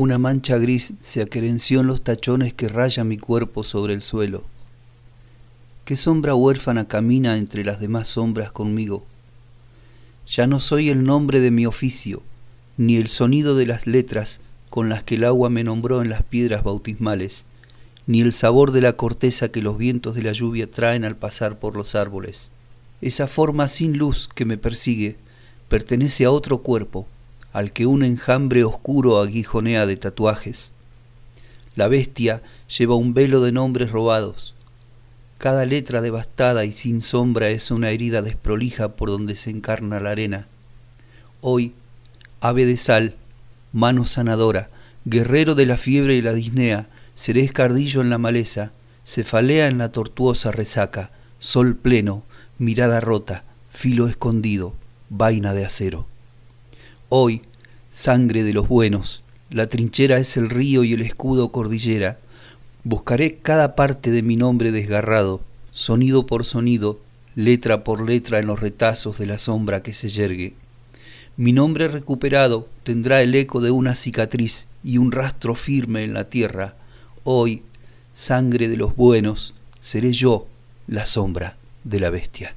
Una mancha gris se acerenció en los tachones que raya mi cuerpo sobre el suelo. ¿Qué sombra huérfana camina entre las demás sombras conmigo? Ya no soy el nombre de mi oficio, ni el sonido de las letras con las que el agua me nombró en las piedras bautismales, ni el sabor de la corteza que los vientos de la lluvia traen al pasar por los árboles. Esa forma sin luz que me persigue pertenece a otro cuerpo, al que un enjambre oscuro aguijonea de tatuajes. La bestia lleva un velo de nombres robados. Cada letra devastada y sin sombra es una herida desprolija por donde se encarna la arena. Hoy, ave de sal, mano sanadora, guerrero de la fiebre y la disnea, seré escardillo en la maleza, cefalea en la tortuosa resaca, sol pleno, mirada rota, filo escondido, vaina de acero. Hoy, sangre de los buenos. La trinchera es el río y el escudo cordillera. Buscaré cada parte de mi nombre desgarrado, sonido por sonido, letra por letra en los retazos de la sombra que se yergue. Mi nombre recuperado tendrá el eco de una cicatriz y un rastro firme en la tierra. Hoy, sangre de los buenos, seré yo la sombra de la bestia.